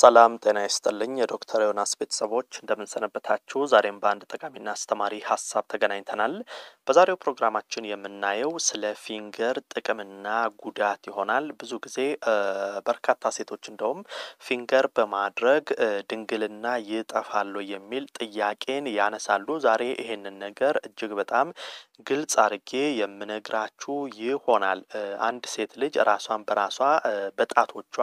ሰላም ጤና ይስጥልኝ። የዶክተር ዮናስ ቤተሰቦች እንደምንሰነበታችሁ። ዛሬም በአንድ ጠቃሚና አስተማሪ ሀሳብ ተገናኝተናል። በዛሬው ፕሮግራማችን የምናየው ስለ ፊንገር ጥቅምና ጉዳት ይሆናል። ብዙ ጊዜ በርካታ ሴቶች እንደውም ፊንገር በማድረግ ድንግልና ይጠፋሉ የሚል ጥያቄን ያነሳሉ። ዛሬ ይሄንን ነገር እጅግ በጣም ግልጽ አድርጌ የምነግራችሁ ይሆናል። አንድ ሴት ልጅ ራሷን በራሷ በጣቶቿ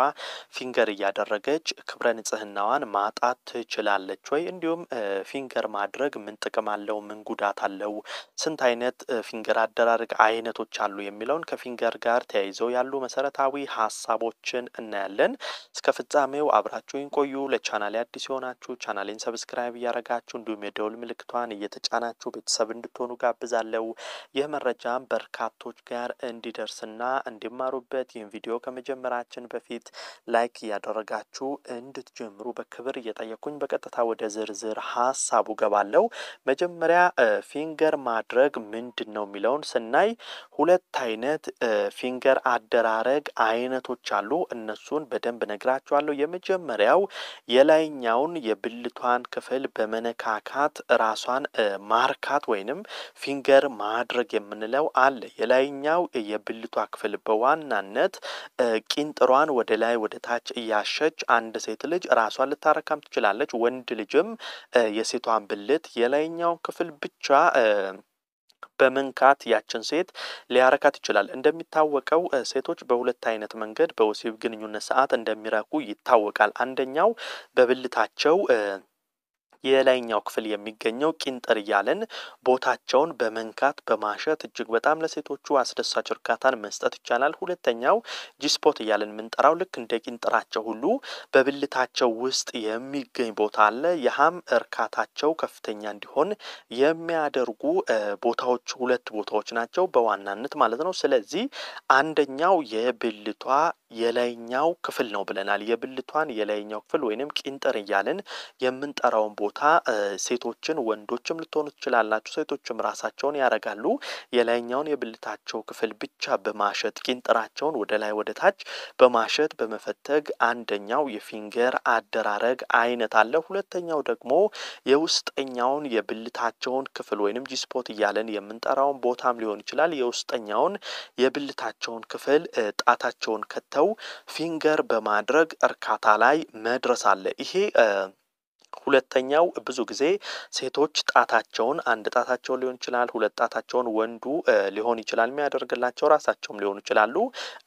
ፊንገር እያደረገች ክብረ ንጽህናዋን ማጣት ትችላለች ወይ? እንዲሁም ፊንገር ማድረግ ምን ጥቅም አለው? ምን ጉዳት አለው? ስንት አይነት ፊንገር አደራረግ አይነቶች አሉ? የሚለውን ከፊንገር ጋር ተያይዘው ያሉ መሰረታዊ ሀሳቦችን እናያለን። እስከ ፍጻሜው አብራችሁን ቆዩ። ለቻናሌ አዲስ የሆናችሁ ቻናሌን ሰብስክራይብ እያረጋችሁ እንዲሁም የደውል ምልክቷን እየተጫናችሁ ቤተሰብ እንድትሆኑ ጋብዛለሁ። ይህ መረጃም በርካቶች ጋር እንዲደርስና እንዲማሩበት ይህን ቪዲዮ ከመጀመራችን በፊት ላይክ እያደረጋችሁ እንድትጀምሩ በክብር እየጠየኩኝ በቀጥታ ወደ ዝርዝር ሀሳቡ ገባለው። መጀመሪያ ፊንገር ማድረግ ምንድን ነው የሚለውን ስናይ ሁለት አይነት ፊንገር አደራረግ አይነቶች አሉ። እነሱን በደንብ ነግራችኋለሁ። የመጀመሪያው የላይኛውን የብልቷን ክፍል በመነካካት ራሷን ማርካት ወይንም ፊንገር ማድረግ የምንለው አለ። የላይኛው የብልቷ ክፍል በዋናነት ቂንጥሯን ወደ ላይ ወደ ታች እያሸች አንድ አንድ ሴት ልጅ ራሷን ልታረካም ትችላለች። ወንድ ልጅም የሴቷን ብልት የላይኛውን ክፍል ብቻ በመንካት ያችን ሴት ሊያረካት ይችላል። እንደሚታወቀው ሴቶች በሁለት አይነት መንገድ በወሲብ ግንኙነት ሰዓት እንደሚረኩ ይታወቃል። አንደኛው በብልታቸው የላይኛው ክፍል የሚገኘው ቂንጥር እያለን ቦታቸውን በመንካት በማሸት እጅግ በጣም ለሴቶቹ አስደሳች እርካታን መስጠት ይቻላል። ሁለተኛው ጂስፖት እያለን የምንጠራው ልክ እንደ ቂንጥራቸው ሁሉ በብልታቸው ውስጥ የሚገኝ ቦታ አለ። ያም እርካታቸው ከፍተኛ እንዲሆን የሚያደርጉ ቦታዎች ሁለት ቦታዎች ናቸው በዋናነት ማለት ነው። ስለዚህ አንደኛው የብልቷ የላይኛው ክፍል ነው ብለናል። የብልቷን የላይኛው ክፍል ወይንም ቂንጥር እያልን የምንጠራውን ቦታ ሴቶችን፣ ወንዶችም ልትሆኑ ትችላላችሁ። ሴቶችም ራሳቸውን ያረጋሉ። የላይኛውን የብልታቸው ክፍል ብቻ በማሸት ቂንጥራቸውን ወደ ላይ ወደ ታች በማሸት በመፈተግ አንደኛው የፊንገር አደራረግ አይነት አለ። ሁለተኛው ደግሞ የውስጠኛውን የብልታቸውን ክፍል ወይንም ጂስፖት እያለን የምንጠራውን ቦታም ሊሆን ይችላል። የውስጠኛውን የብልታቸውን ክፍል ጣታቸውን ከተው ሰው ፊንገር በማድረግ እርካታ ላይ መድረስ አለ ይሄ ሁለተኛው ብዙ ጊዜ ሴቶች ጣታቸውን አንድ ጣታቸውን ሊሆን ይችላል፣ ሁለት ጣታቸውን ወንዱ ሊሆን ይችላል የሚያደርግላቸው ራሳቸውም ሊሆኑ ይችላሉ።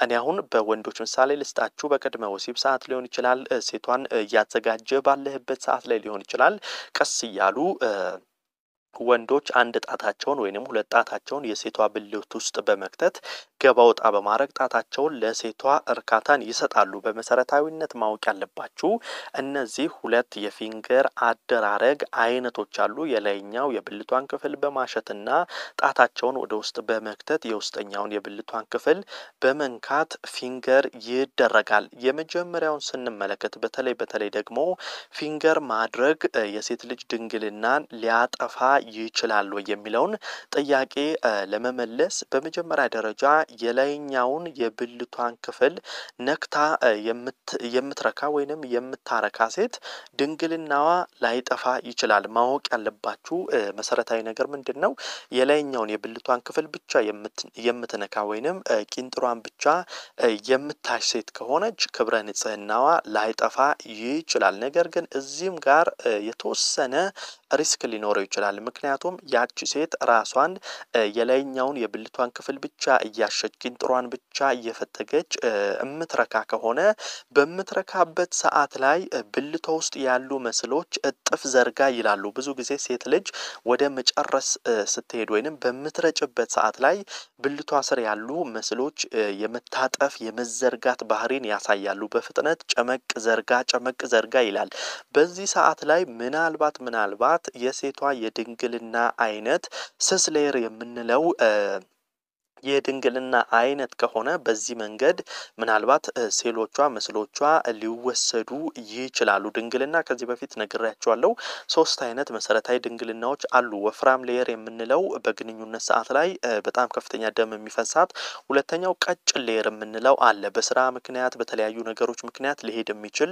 እኔ አሁን በወንዶች ምሳሌ ልስጣችሁ። በቅድመ ወሲብ ሰዓት ሊሆን ይችላል፣ ሴቷን እያዘጋጀ ባለህበት ሰዓት ላይ ሊሆን ይችላል። ቀስ እያሉ ወንዶች አንድ ጣታቸውን ወይንም ሁለት ጣታቸውን የሴቷ ብልት ውስጥ በመክተት ገባ ወጣ በማድረግ ጣታቸውን ለሴቷ እርካታን ይሰጣሉ። በመሰረታዊነት ማወቅ ያለባችሁ እነዚህ ሁለት የፊንገር አደራረግ አይነቶች አሉ። የላይኛው የብልቷን ክፍል በማሸትና ጣታቸውን ወደ ውስጥ በመክተት የውስጠኛውን የብልቷን ክፍል በመንካት ፊንገር ይደረጋል። የመጀመሪያውን ስንመለከት በተለይ በተለይ ደግሞ ፊንገር ማድረግ የሴት ልጅ ድንግልናን ሊያጠፋ ይችላሉ የሚለውን ጥያቄ ለመመለስ በመጀመሪያ ደረጃ የላይኛውን የብልቷን ክፍል ነክታ የምትረካ ወይንም የምታረካ ሴት ድንግልናዋ ላይጠፋ ይችላል። ማወቅ ያለባችሁ መሰረታዊ ነገር ምንድን ነው? የላይኛውን የብልቷን ክፍል ብቻ የምትነካ ወይንም ቂንጥሯን ብቻ የምታሽ ሴት ከሆነች ክብረ ንጽህናዋ ላይጠፋ ይችላል። ነገር ግን እዚህም ጋር የተወሰነ ሪስክ ሊኖረው ይችላል። ምክንያቱም ያቺ ሴት ራሷን የላይኛውን የብልቷን ክፍል ብቻ እያሸች ጥሯን ብቻ እየፈጠገች እምትረካ ከሆነ በምትረካበት ሰዓት ላይ ብልቷ ውስጥ ያሉ መስሎች እጥፍ ዘርጋ ይላሉ። ብዙ ጊዜ ሴት ልጅ ወደ መጨረስ ስትሄድ ወይንም በምትረጭበት ሰዓት ላይ ብልቷ ስር ያሉ መስሎች የመታጠፍ የመዘርጋት ባህሪን ያሳያሉ። በፍጥነት ጨመቅ ዘርጋ ጨመቅ ዘርጋ ይላል። በዚህ ሰዓት ላይ ምናልባት ምናልባት የሴቷ የድንግልና አይነት ስስሌር የምንለው የድንግልና አይነት ከሆነ በዚህ መንገድ ምናልባት ሴሎቿ ምስሎቿ ሊወሰዱ ይችላሉ። ድንግልና ከዚህ በፊት ነግሬያቸዋለሁ። ሶስት አይነት መሰረታዊ ድንግልናዎች አሉ። ወፍራም ሌየር የምንለው በግንኙነት ሰዓት ላይ በጣም ከፍተኛ ደም የሚፈሳት፣ ሁለተኛው ቀጭን ሌየር የምንለው አለ። በስራ ምክንያት በተለያዩ ነገሮች ምክንያት ሊሄድ የሚችል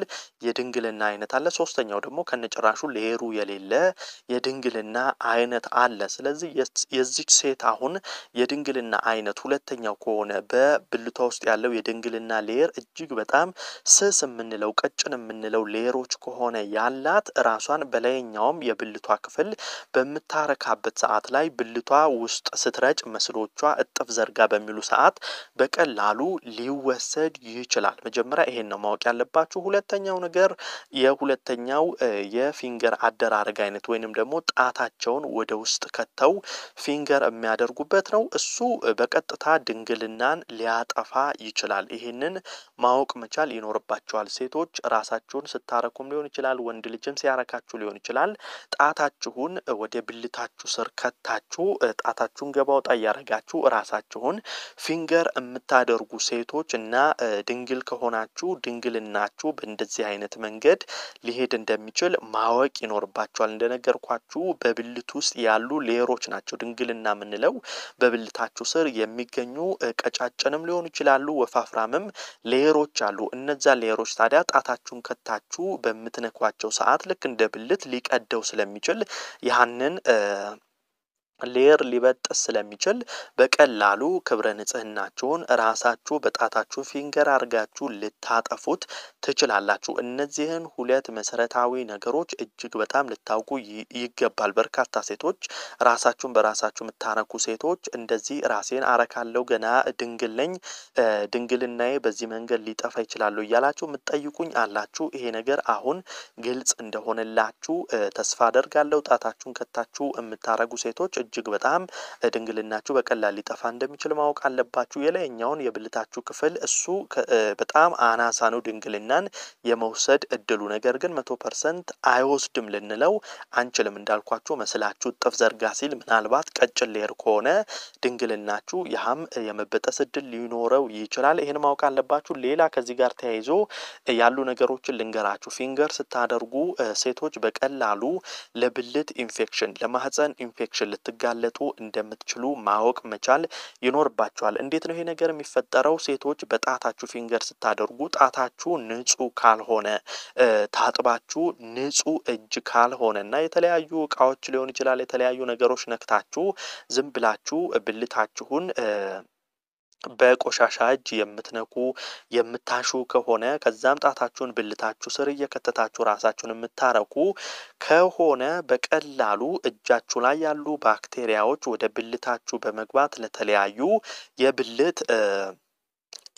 የድንግልና አይነት አለ። ሶስተኛው ደግሞ ከነጭራሹ ሌየሩ የሌለ የድንግልና አይነት አለ። ስለዚህ የዚች ሴት አሁን የድንግልና አይነት ሁለተኛው ከሆነ በብልቷ ውስጥ ያለው የድንግልና ሌየር እጅግ በጣም ስስ የምንለው ቀጭን የምንለው ሌየሮች ከሆነ ያላት ራሷን በላይኛውም የብልቷ ክፍል በምታረካበት ሰዓት ላይ ብልቷ ውስጥ ስትረጭ መስሎቿ እጥፍ ዘርጋ በሚሉ ሰዓት በቀላሉ ሊወሰድ ይችላል። መጀመሪያ ይሄን ነው ማወቅ ያለባችሁ። ሁለተኛው ነገር የሁለተኛው የፊንገር አደራረግ አይነት ወይንም ደግሞ ጣታቸውን ወደ ውስጥ ከተው ፊንገር የሚያደርጉበት ነው። እሱ በቀጥታ ድንግልናን ሊያጠፋ ይችላል። ይህንን ማወቅ መቻል ይኖርባቸዋል። ሴቶች ራሳችሁን ስታረኩም ሊሆን ይችላል፣ ወንድ ልጅም ሲያረካችሁ ሊሆን ይችላል። ጣታችሁን ወደ ብልታችሁ ስር ከታችሁ ጣታችሁን ገባ ወጣ እያረጋችሁ ራሳችሁን ፊንገር የምታደርጉ ሴቶች እና ድንግል ከሆናችሁ ድንግልናችሁ በእንደዚህ አይነት መንገድ ሊሄድ እንደሚችል ማወቅ ይኖርባቸዋል። እንደነገርኳችሁ በብልት ውስጥ ያሉ ሌሮች ናቸው። ድንግልና የምንለው በብልታችሁ ስር የሚገኙ ቀጫጭንም ሊሆኑ ይችላሉ፣ ወፋፍራምም ሌየሮች አሉ። እነዛ ሌየሮች ታዲያ ጣታችሁን ከታችሁ በምትነኳቸው ሰዓት ልክ እንደ ብልት ሊቀደው ስለሚችል ያንን ሌየር ሊበጥስ ስለሚችል በቀላሉ ክብረ ንጽህናችሁን ራሳችሁ በጣታችሁ ፊንገር አድርጋችሁ ልታጠፉት ትችላላችሁ። እነዚህን ሁለት መሰረታዊ ነገሮች እጅግ በጣም ልታውቁ ይገባል። በርካታ ሴቶች ራሳችሁን በራሳችሁ የምታረኩ ሴቶች እንደዚህ ራሴን አረካለሁ ገና ድንግል ነኝ፣ ድንግልናዬ በዚህ መንገድ ሊጠፋ ይችላሉ እያላችሁ የምትጠይቁኝ አላችሁ። ይሄ ነገር አሁን ግልጽ እንደሆነላችሁ ተስፋ አደርጋለሁ። ጣታችሁን ከታችሁ የምታረጉ ሴቶች እጅግ በጣም ድንግልናችሁ በቀላል ሊጠፋ እንደሚችል ማወቅ አለባችሁ። የላይኛውን የብልታችሁ ክፍል እሱ በጣም አናሳ ነው ድንግልናን የመውሰድ እድሉ። ነገር ግን መቶ ፐርሰንት አይወስድም ልንለው አንችልም። እንዳልኳችሁ መስላችሁ እጥፍ ዘርጋ ሲል ምናልባት ቀጭን ሌር ከሆነ ድንግልናችሁ ያህም የመበጠስ እድል ሊኖረው ይችላል። ይህን ማወቅ አለባችሁ። ሌላ ከዚህ ጋር ተያይዞ ያሉ ነገሮችን ልንገራችሁ። ፊንገር ስታደርጉ ሴቶች በቀላሉ ለብልት ኢንፌክሽን፣ ለማህፀን ኢንፌክሽን ልት ልትጋለጡ እንደምትችሉ ማወቅ መቻል ይኖርባቸዋል። እንዴት ነው ይሄ ነገር የሚፈጠረው? ሴቶች በጣታችሁ ፊንገር ስታደርጉ ጣታችሁ ንጹህ ካልሆነ ታጥባችሁ ንጹህ እጅ ካልሆነ እና የተለያዩ እቃዎች ሊሆን ይችላል የተለያዩ ነገሮች ነክታችሁ ዝም ብላችሁ ብልታችሁን በቆሻሻ እጅ የምትነኩ የምታሹ ከሆነ ከዛም ጣታችሁን ብልታችሁ ስር እየከተታችሁ ራሳችሁን የምታረቁ ከሆነ በቀላሉ እጃችሁ ላይ ያሉ ባክቴሪያዎች ወደ ብልታችሁ በመግባት ለተለያዩ የብልት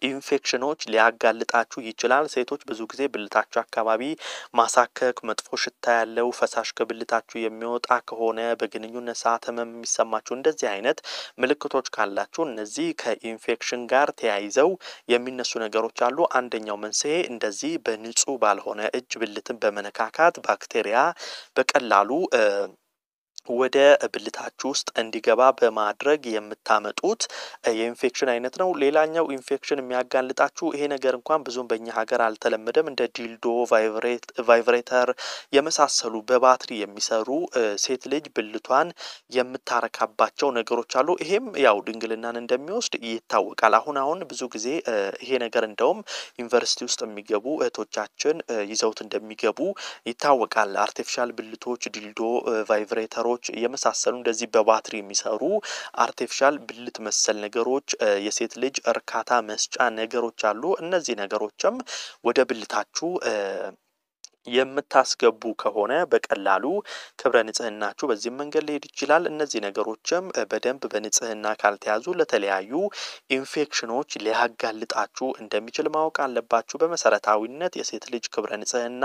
ኢንፌክሽኖች ሊያጋልጣችሁ ይችላል። ሴቶች ብዙ ጊዜ ብልታችሁ አካባቢ ማሳከክ፣ መጥፎ ሽታ ያለው ፈሳሽ ከብልታችሁ የሚወጣ ከሆነ በግንኙነት ሰዓት ህመም የሚሰማችሁ እንደዚህ አይነት ምልክቶች ካላችሁ እነዚህ ከኢንፌክሽን ጋር ተያይዘው የሚነሱ ነገሮች አሉ። አንደኛው መንስኤ እንደዚህ በንጹህ ባልሆነ እጅ ብልትን በመነካካት ባክቴሪያ በቀላሉ ወደ ብልታችሁ ውስጥ እንዲገባ በማድረግ የምታመጡት የኢንፌክሽን አይነት ነው። ሌላኛው ኢንፌክሽን የሚያጋልጣችሁ ይሄ ነገር እንኳን ብዙም በእኛ ሀገር አልተለመደም። እንደ ዲልዶ፣ ቫይብሬተር የመሳሰሉ በባትሪ የሚሰሩ ሴት ልጅ ብልቷን የምታረካባቸው ነገሮች አሉ። ይሄም ያው ድንግልናን እንደሚወስድ ይታወቃል። አሁን አሁን ብዙ ጊዜ ይሄ ነገር እንደውም ዩኒቨርሲቲ ውስጥ የሚገቡ እህቶቻችን ይዘውት እንደሚገቡ ይታወቃል። አርቲፊሻል ብልቶች፣ ዲልዶ፣ ቫይብሬተሮች ጨረቃዎች የመሳሰሉ እንደዚህ በባትሪ የሚሰሩ አርቲፊሻል ብልት መሰል ነገሮች የሴት ልጅ እርካታ መስጫ ነገሮች አሉ። እነዚህ ነገሮችም ወደ ብልታችሁ የምታስገቡ ከሆነ በቀላሉ ክብረ ንጽህናችሁ በዚህም መንገድ ሊሄድ ይችላል። እነዚህ ነገሮችም በደንብ በንጽህና ካልተያዙ ለተለያዩ ኢንፌክሽኖች ሊያጋልጣችሁ እንደሚችል ማወቅ አለባችሁ። በመሰረታዊነት የሴት ልጅ ክብረ ንጽህና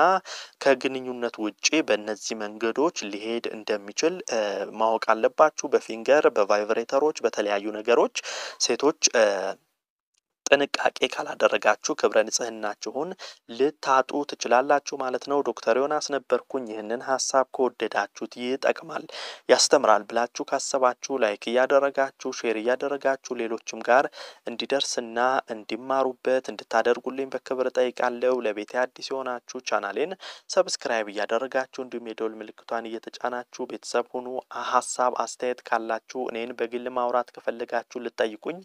ከግንኙነት ውጪ በእነዚህ መንገዶች ሊሄድ እንደሚችል ማወቅ አለባችሁ። በፊንገር፣ በቫይብሬተሮች፣ በተለያዩ ነገሮች ሴቶች ጥንቃቄ ካላደረጋችሁ ክብረ ንጽህናችሁን ልታጡ ትችላላችሁ ማለት ነው። ዶክተር ዮናስ ነበርኩኝ። ይህንን ሀሳብ ከወደዳችሁት ይጠቅማል፣ ያስተምራል ብላችሁ ካሰባችሁ ላይክ እያደረጋችሁ ሼር እያደረጋችሁ ሌሎችም ጋር እንዲደርስና እንዲማሩበት እንድታደርጉልኝ በክብር ጠይቃለሁ። ለቤት አዲስ የሆናችሁ ቻናሌን ሰብስክራይብ እያደረጋችሁ እንዲሁም የደወል ምልክቷን እየተጫናችሁ ቤተሰብ ሁኑ። ሀሳብ አስተያየት ካላችሁ እኔን በግል ማውራት ከፈለጋችሁ ልጠይቁኝ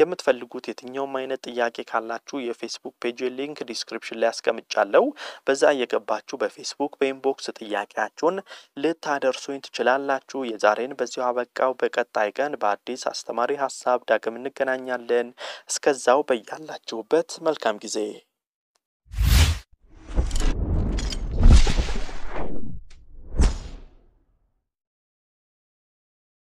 የምትፈልጉት የትኛውም አይነት አይነት ጥያቄ ካላችሁ የፌስቡክ ፔጅ ሊንክ ዲስክሪፕሽን ላይ ያስቀምጫለው። በዛ እየገባችሁ በፌስቡክ በኢንቦክስ ጥያቄያችሁን ልታደርሱኝ ትችላላችሁ። የዛሬን በዚሁ አበቃው። በቀጣይ ቀን በአዲስ አስተማሪ ሀሳብ ዳግም እንገናኛለን። እስከዛው በያላችሁበት መልካም ጊዜ